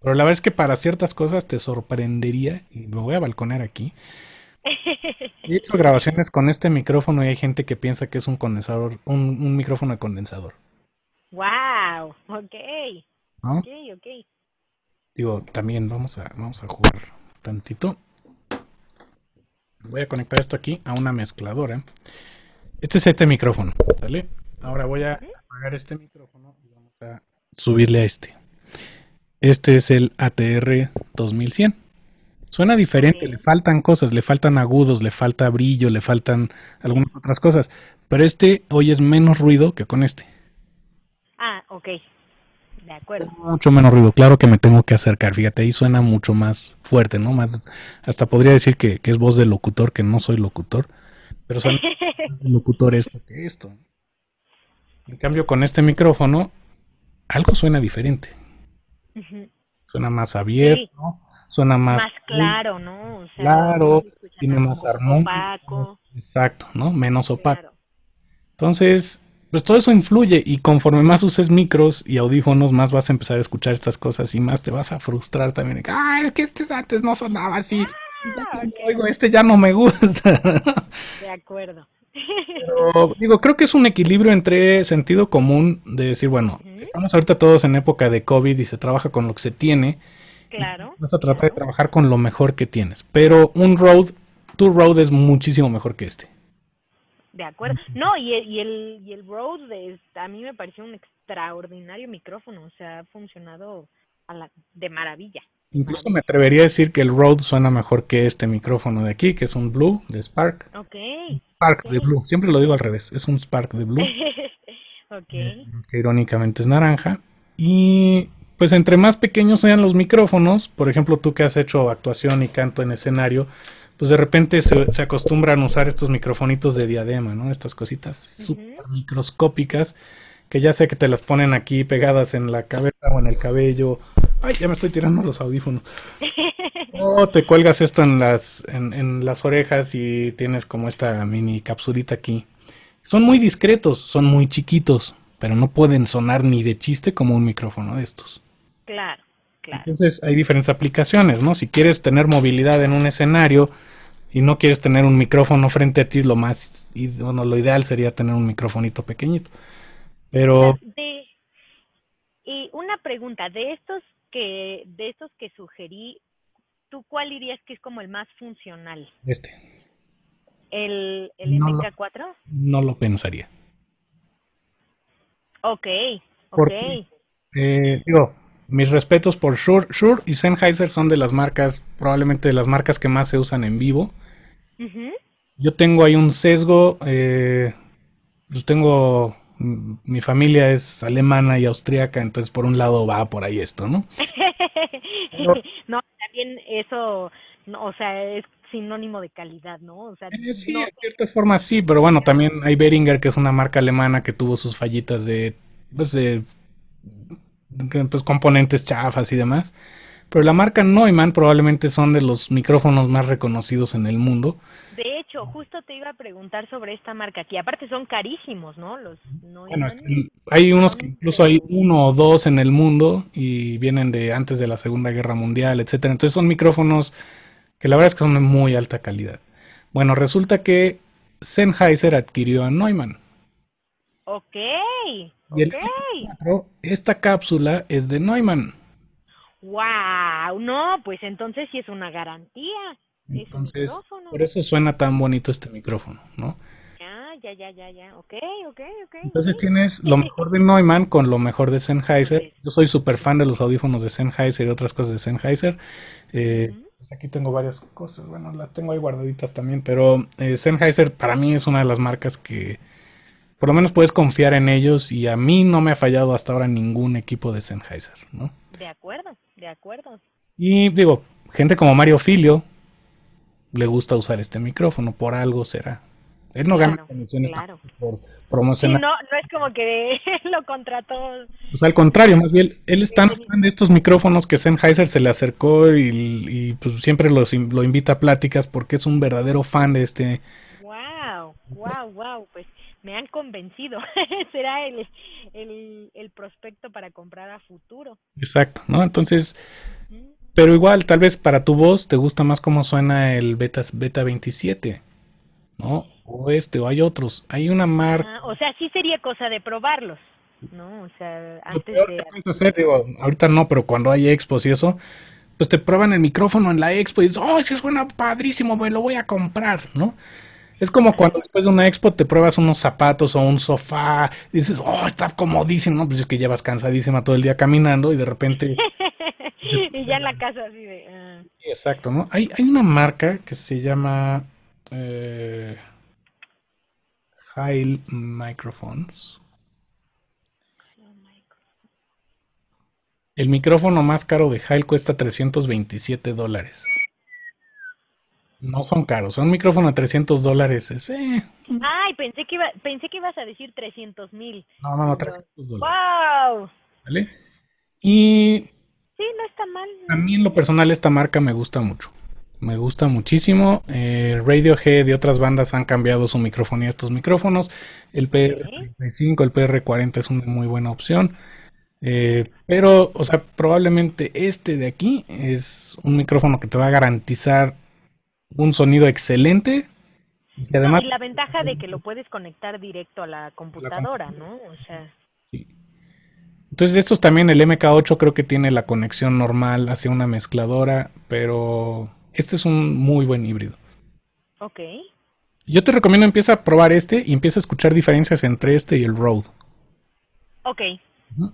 pero la verdad es que para ciertas cosas te sorprendería, y me voy a balconear aquí. He hecho grabaciones con este micrófono y hay gente que piensa que es un condensador, un, micrófono de condensador. Wow, ok. Ok, ok. Digo, también vamos a, vamos a jugar tantito. Voy a conectar esto aquí a una mezcladora. Este es este micrófono, ¿sale? Ahora voy a apagar este micrófono y vamos a subirle a este. Este es el ATR 2100. Suena diferente, le faltan cosas, le faltan agudos, le falta brillo, le faltan algunas otras cosas, pero este hoy es menos ruido que con este. Ah, ok. De acuerdo. Mucho menos ruido, claro que me tengo que acercar, fíjate, ahí suena mucho más fuerte, ¿no? Más, hasta podría decir que, es voz de locutor, que no soy locutor, pero suena locutor esto que esto. En cambio, con este micrófono, algo suena diferente suena más abierto, suena más, claro, ¿no? claro, tiene más armónico. Exacto, ¿no? Menos opaco. Entonces, pues todo eso influye y conforme más uses micros y audífonos, más vas a empezar a escuchar estas cosas y más te vas a frustrar también. Ah, es que este antes no sonaba así. Oigo, este ya no me gusta. De acuerdo. digo, creo que es un equilibrio entre sentido común de decir, bueno, Estamos ahorita todos en época de COVID y se trabaja con lo que se tiene. Claro. Vas a tratar de trabajar con lo mejor que tienes. Pero un road, tu road es muchísimo mejor que este. De acuerdo. No, y, el, y road a mí me pareció un extraordinario micrófono. O sea, ha funcionado la, de maravilla. Incluso me atrevería a decir que el Road suena mejor que este micrófono de aquí, que es un Blue de Spark. Ok. Spark de Blue. Siempre lo digo al revés. Es un Spark de Blue. Que irónicamente es naranja. Y pues entre más pequeños sean los micrófonos, por ejemplo tú que has hecho actuación y canto en escenario, pues de repente se, acostumbran a usar estos microfonitos de diadema, ¿no? Estas cositas super microscópicas que ya sé que te las ponen aquí pegadas en la cabeza o en el cabello. Ay, ya me estoy tirando los audífonos. O te cuelgas esto en las, en, en las orejas y tienes como esta mini capsulita aquí. Son muy discretos, son muy chiquitos, pero no pueden sonar ni de chiste como un micrófono de estos. Claro, claro. Entonces hay diferentes aplicaciones, ¿no? Si quieres tener movilidad en un escenario y no quieres tener un micrófono frente a ti, lo más, bueno, lo ideal sería tener un micrófonito pequeñito. Pero... y una pregunta, de estos que, de estos que sugerí, ¿tú cuál dirías que es como el más funcional? Este el, el MK4? no lo pensaría. Ok, ok. Eh, digo, mis respetos por Shure. Shure y Sennheiser son de las marcas, probablemente de las marcas que más se usan en vivo. Yo tengo ahí un sesgo. Eh, pues tengo. Mi familia es alemana y austríaca, entonces por un lado va por ahí esto, ¿no? no, también eso, o sea, es sinónimo de calidad, ¿no? Eh, sí, cierta forma sí, pero bueno, también hay Beringer, que es una marca alemana que tuvo sus fallitas pues, de, pues, componentes chafas y demás. Pero la marca Neumann probablemente son de los micrófonos más reconocidos en el mundo. De hecho, justo te iba a preguntar sobre esta marca aquí. Aparte son carísimos, ¿no? Los Neumann. Este, hay unos que incluso hay uno o dos en el mundo y vienen de antes de la Segunda Guerra Mundial, etcétera. Entonces son micrófonos que la verdad es que son de muy alta calidad. Bueno, resulta que Sennheiser adquirió a Neumann. Ok. ok. esta cápsula es de Neumann. ¡Wow! No, pues entonces sí es una garantía. Entonces, por eso suena tan bonito este micrófono, ¿no? Ya, ya, ya, ya, ya. Ok, ok, ok. Entonces tienes lo mejor de Neumann con lo mejor de Sennheiser. Yo soy súper fan de los audífonos de Sennheiser y otras cosas de Sennheiser. Eh, pues, aquí tengo varias cosas, bueno, las tengo ahí guardaditas también, pero eh, Sennheiser para mí es una de las marcas que por lo menos puedes confiar en ellos y a mí no me ha fallado hasta ahora ningún equipo de Sennheiser, ¿no? De acuerdo, de acuerdo. Y digo, gente como Mario Filio le gusta usar este micrófono, por algo será, él no gana comisiones por promocionar. no, no es como que lo contrató. O al contrario, más bien, él está de estos micrófonos que Sennheiser se le acercó y, pues siempre los, lo invita a pláticas porque es un verdadero fan de este. ¡Wow! ¡Wow! ¡Wow! Pues me han convencido. Será el, el, prospecto para comprar a futuro. Exacto, ¿no? Entonces. Pero igual, tal vez para tu voz te gusta más cómo suena el Beta, beta 27, ¿no? o este, o hay otros. Hay una marca. Ah, o sea, sí sería cosa de probarlos. ¿no? O sea, antes de... ahorita no, pero cuando hay expos y eso, pues te prueban el micrófono en la expo y dices, ¡oh, es suena padrísimo, me lo voy a comprar! ¿no? Es como cuando después de una expo te pruebas unos zapatos o un sofá, dices, ¡oh, está comodísimo! ¿no? Pues es que llevas cansadísima todo el día caminando y de repente... y ya en la casa así de... Ah. Exacto, ¿no? Hay, hay una marca que se llama... Eh... Heil Microphones. El micrófono más caro de Heil cuesta 327 dólares. No son caros, son micrófono a 300 dólares. Eh. Ay, pensé que, ibas a decir 300 mil. No, no, no, 300 dólares. ¡Wow! ¿Vale? Y... Sí, no está mal. A mí en lo personal esta marca me gusta mucho me gusta muchísimo. Eh, Radiohead de otras bandas han cambiado su micrófono y estos micrófonos. El PR35, el PR40 es una muy buena opción. Eh, pero, o sea, probablemente este de aquí es un micrófono que te va a garantizar un sonido excelente. Y, además, la ventaja de que lo puedes conectar directo a la computadora, ¿no? O sea. Sí. Entonces, estos también, el MK8 creo que tiene la conexión normal hacia una mezcladora, pero este es un muy buen híbrido. Ok. Yo te recomiendo empieza a probar este y empieza a escuchar diferencias entre este y el Road. Ok.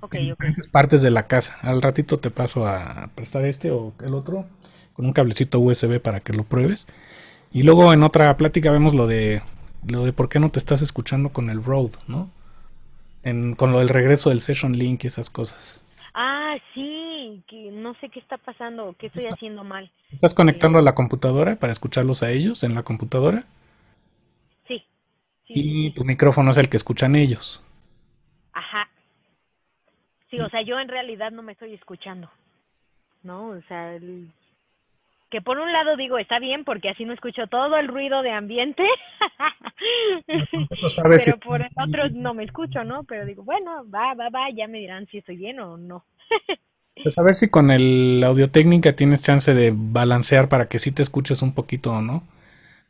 okay diferentes partes de la casa. Al ratito te paso a prestar este o el otro con un cablecito USB para que lo pruebes. Y luego en otra plática vemos lo de de por qué no te estás escuchando con el Road, ¿no? con lo del regreso del Session Link y esas cosas. Ah, sí, que no sé qué está pasando qué estoy haciendo mal. ¿Estás conectando a la computadora para escucharlos a ellos en la computadora? Sí. y tu micrófono es el que escuchan ellos. Ajá. Sí, o sea, yo en realidad no me estoy escuchando. ¿No? O sea, que por un lado digo, está bien porque así no escucho todo el ruido de ambiente. Pero por el otro no me escucho, ¿no? Pero digo, bueno, va, va, va, ya me dirán si estoy bien o no. Pues a ver si con el técnica tienes chance de balancear para que sí te escuches un poquito o no.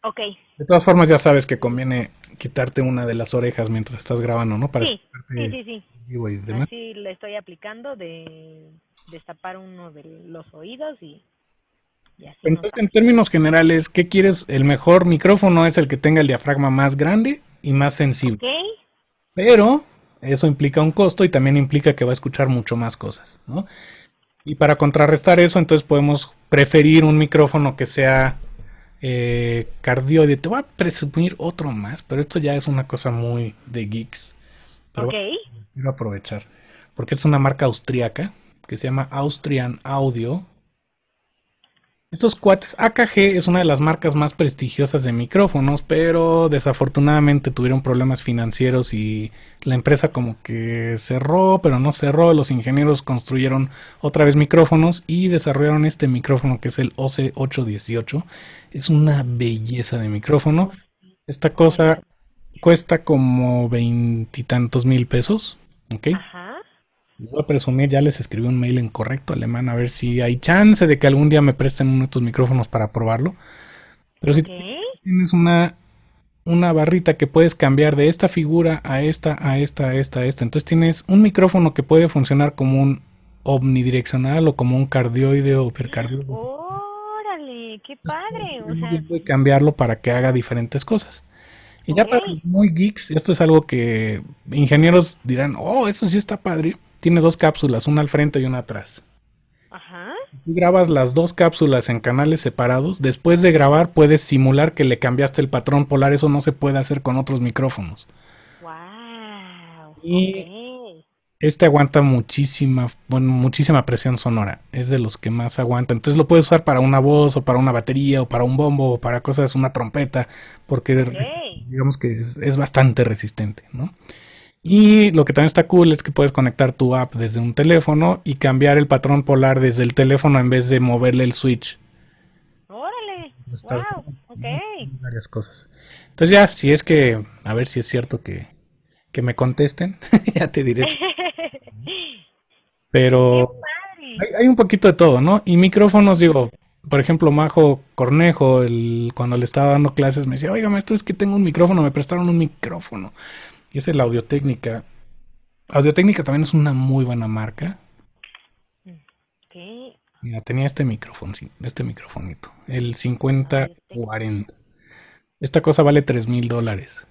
Ok. De todas formas, ya sabes que conviene quitarte una de las orejas mientras estás grabando, ¿no? Para sí, sí, sí, sí. Y Así le estoy aplicando de destapar uno de los oídos y, y Entonces, en términos generales, ¿qué quieres? El mejor micrófono es el que tenga el diafragma más grande y más sensible. Ok. Pero eso implica un costo y también implica que va a escuchar mucho más cosas, Y para contrarrestar eso, entonces podemos preferir un micrófono que sea eh, cardioide. Te voy a presumir otro más, pero esto ya es una cosa muy de geeks. Pero okay. voy a aprovechar, porque es una marca austriaca que se llama Austrian Audio estos cuates, AKG es una de las marcas más prestigiosas de micrófonos, pero desafortunadamente tuvieron problemas financieros y la empresa como que cerró, pero no cerró. Los ingenieros construyeron otra vez micrófonos y desarrollaron este micrófono que es el OC818. Es una belleza de micrófono. Esta cosa cuesta como veintitantos mil pesos, ¿ok? Ajá Voy a presumir, ya les escribí un mail en correcto alemán a ver si hay chance de que algún día me presten uno de estos micrófonos para probarlo. Pero si tienes una, una barrita que puedes cambiar de esta figura a esta, a esta, a esta, a esta, entonces tienes un micrófono que puede funcionar como un omnidireccional o como un cardioide o percardioide. ¡Órale! ¡Qué padre! Este cambiarlo para que haga diferentes cosas. Y ya para los muy geeks, esto es algo que ingenieros dirán, oh, eso sí está padre tiene dos cápsulas, una al frente y una atrás. Ajá. Tú grabas las dos cápsulas en canales separados. Después de grabar puedes simular que le cambiaste el patrón polar. Eso no se puede hacer con otros micrófonos. Wow. Y este aguanta muchísima, bueno, muchísima presión sonora. Es de los que más aguanta. Entonces lo puedes usar para una voz o para una batería o para un bombo o para cosas, una trompeta, porque digamos que es, es, bastante resistente, ¿no? Y lo que también está cool es que puedes conectar tu app desde un teléfono y cambiar el patrón polar desde el teléfono en vez de moverle el switch. Órale. wow. ¡Ok! Varias cosas. Entonces ya, si es que, a ver si es cierto que, me contesten, ya te diré. Pero hay, un poquito de todo, ¿no? Y micrófonos, digo, por ejemplo, Majo Cornejo, el, cuando le estaba dando clases, me decía, oiga, maestro, es que tengo un micrófono, me prestaron un micrófono. Y es el Audio-Técnica. Audio-Técnica también es una muy buena marca. Mira, tenía este micrófono, este micrófonito, el 5040. Esta cosa vale 3 mil dólares.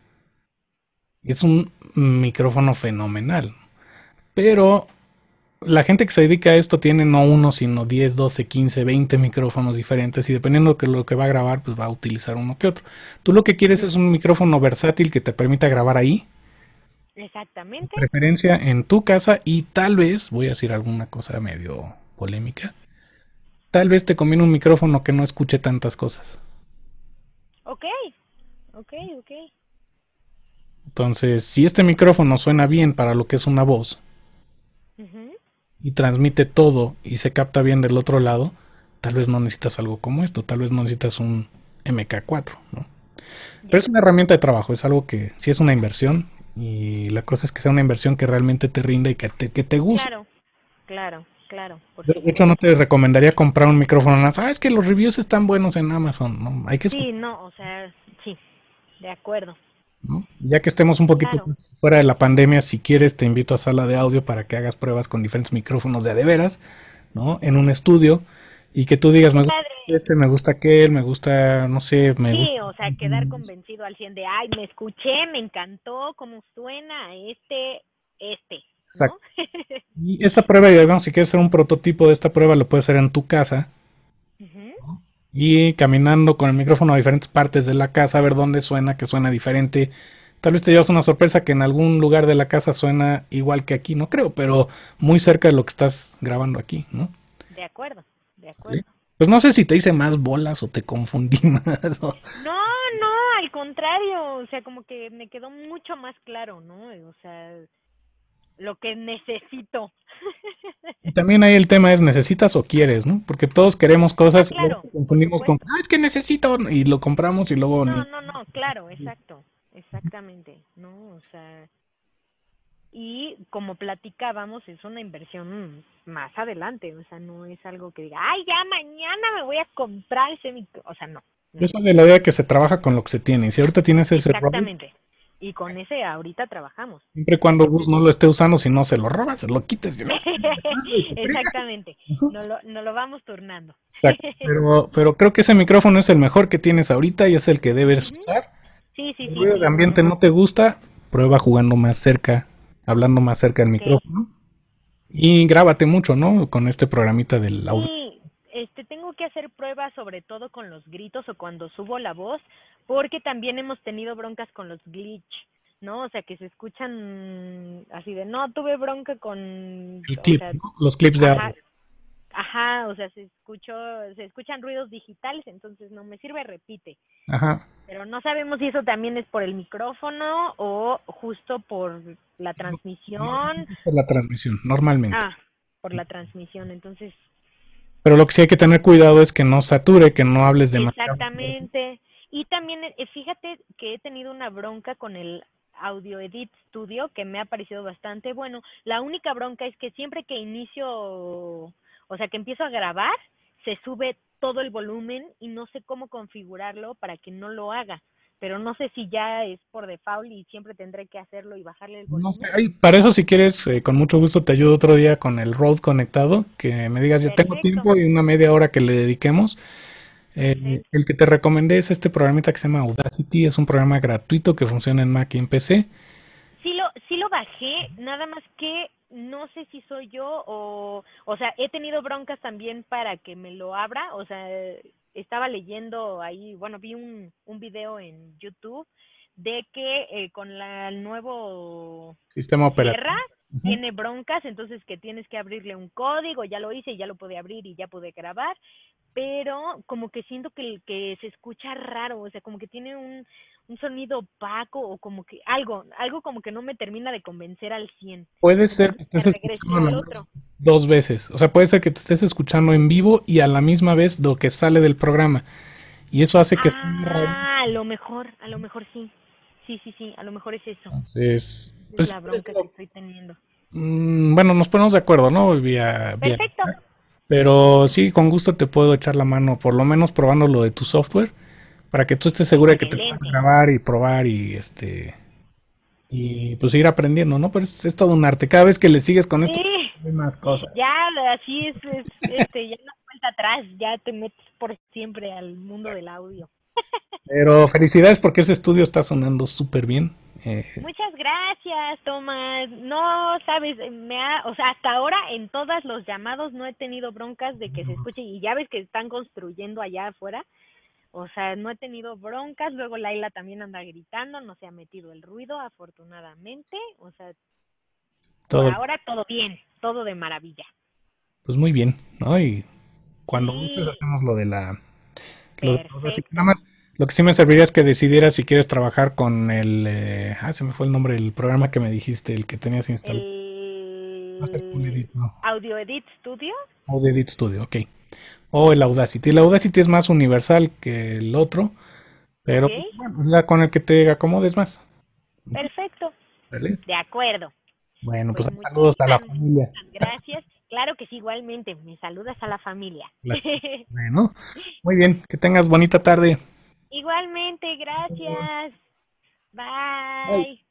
Es un micrófono fenomenal. Pero la gente que se dedica a esto tiene no uno, sino 10, 12, 15, 20 micrófonos diferentes y dependiendo de lo que va a grabar, pues va a utilizar uno que otro. Tú lo que quieres es un micrófono versátil que te permita grabar ahí Exactamente. referencia en tu casa y tal vez, voy a decir alguna cosa medio polémica, tal vez te conviene un micrófono que no escuche tantas cosas. Ok, ok, ok. Entonces, si este micrófono suena bien para lo que es una voz y transmite todo y se capta bien del otro lado, tal vez no necesitas algo como esto, tal vez no necesitas un MK4, ¿no? Pero es una herramienta de trabajo, es algo que si es una inversión, y la cosa es que sea una inversión que realmente te rinda y que te, que te guste. Claro, claro, claro. De hecho, no te recomendaría comprar un micrófono. Ah, es que los reviews están buenos en Amazon, ¿no? Hay que... Sí, no, o sea, sí, de acuerdo. Ya que estemos un poquito fuera de la pandemia, si quieres te invito a sala de audio para que hagas pruebas con diferentes micrófonos de veras, ¿no? En un estudio y que tú digas, me este, me gusta aquel, me gusta, no sé, me Sí, o sea, quedar mm. convencido al 100 de, ay, me escuché, me encantó, cómo suena este, este. Exacto. Y esta prueba, digamos, si quieres hacer un prototipo de esta prueba, lo puedes hacer en tu casa. Y caminando con el micrófono a diferentes partes de la casa, a ver dónde suena, que suena diferente. Tal vez te llevas una sorpresa que en algún lugar de la casa suena igual que aquí, no creo, pero muy cerca de lo que estás grabando aquí, ¿no? De acuerdo, de acuerdo. Pues no sé si te hice más bolas o te confundí más. No, no, al contrario, o sea, como que me quedó mucho más claro, ¿no? O sea, lo que necesito. Y también ahí el tema es necesitas o quieres, ¿no? Porque todos queremos ah, cosas, y confundimos con, ah, es que necesito, y lo compramos y luego... No, no, no, claro, exacto, exactamente, ¿no? O sea, y como platicábamos, es una inversión más adelante, o sea, no es algo que diga, ay, ya mañana me voy a comprar ese micro, o sea, no. Eso es de la idea que se trabaja con lo que se tiene, Y si ahorita tienes ese Exactamente. y con ese ahorita trabajamos. Siempre cuando Gus no lo esté usando, si no se lo robas, se lo quites. Exactamente, no lo, no lo vamos turnando. Pero, pero creo que ese micrófono es el mejor que tienes ahorita y es el que debes usar. Sí, sí, sí. Si el ambiente no te gusta, prueba jugando más cerca hablando más cerca del micrófono. Y grábate mucho, ¿no? Con este programita del audio. Sí, este, tengo que hacer pruebas sobre todo con los gritos o cuando subo la voz, porque también hemos tenido broncas con los glitch, ¿no? O sea, que se escuchan así de, no, tuve bronca con... Los clips de audio. ajá, o sea, se, escuchó, se escuchan ruidos digitales, entonces no me sirve, repite. Ajá pero no sabemos si eso también es por el micrófono o justo por la transmisión. Por la transmisión, normalmente. Ah, por la transmisión, entonces. Pero lo que sí hay que tener cuidado es que no sature, que no hables de Exactamente. Y también, eh, fíjate que he tenido una bronca con el Audio Edit Studio, que me ha parecido bastante bueno. La única bronca es que siempre que inicio, o sea, que empiezo a grabar, se sube todo el volumen y no sé cómo configurarlo para que no lo haga. Pero no sé si ya es por default y siempre tendré que hacerlo y bajarle el volumen. para eso si quieres, eh, con mucho gusto te ayudo otro día con el road conectado, que me digas, ya tengo tiempo y una media hora que le dediquemos. Eh, el que te recomendé es este programita que se llama Audacity, es un programa gratuito que funciona en Mac y en PC. Sí lo, sí lo bajé, nada más que no sé si soy yo o, o sea, he tenido broncas también para que me lo abra, o sea, estaba leyendo ahí, bueno, vi un, un video en YouTube de que eh, con el nuevo sistema operativo tiene broncas, entonces que tienes que abrirle un código, ya lo hice, ya lo pude abrir y ya pude grabar, pero como que siento que, que se escucha raro, o sea, como que tiene un, sonido opaco o como que algo, algo como que no me termina de convencer al 100. Puede ser que estés escuchando dos veces, o sea, puede ser que te estés escuchando en vivo y a la misma vez lo que sale del programa. Y eso hace que... Ah, a lo mejor, a lo mejor sí. Sí, sí, sí, a lo mejor es eso. es pues, la bronca que estoy teniendo. Mm, bueno, nos ponemos de acuerdo, ¿no? Perfecto. Pero sí, con gusto te puedo echar la mano, por lo menos probando lo de tu software, para que tú estés segura de que te puedas grabar y probar y este y pues ir aprendiendo, ¿no? Pero pues, es, todo un arte. Cada vez que le sigues con esto, hay más cosas. Ya, así es, este, ya no vuelta atrás, ya te metes por siempre al mundo del audio. Pero felicidades porque ese estudio está sonando súper bien. Eh, Muchas gracias, Tomás. No sabes, me ha, o sea, hasta ahora en todos los llamados no he tenido broncas de que se escuche y ya ves que están construyendo allá afuera. O sea, no he tenido broncas. Luego Laila también anda gritando, no se ha metido el ruido, afortunadamente. O sea, ahora todo bien, todo de maravilla. Pues muy bien, ¿no? Y cuando hacemos lo de la. Lo que sí me serviría es que decidieras si quieres trabajar con el... Eh, ah, se me fue el nombre del programa que me dijiste, el que tenías instalado. Audio Edit Studio. Audio Edit Studio, ok. O el Audacity. El Audacity es más universal que el otro, pero pues, con el que te acomodes más. Perfecto. De acuerdo. Bueno, pues, pues saludos a la familia. Gracias. Claro que sí, igualmente. Me saludas a la familia. Bueno, muy bien. Que tengas bonita tarde. Igualmente, gracias. Bye.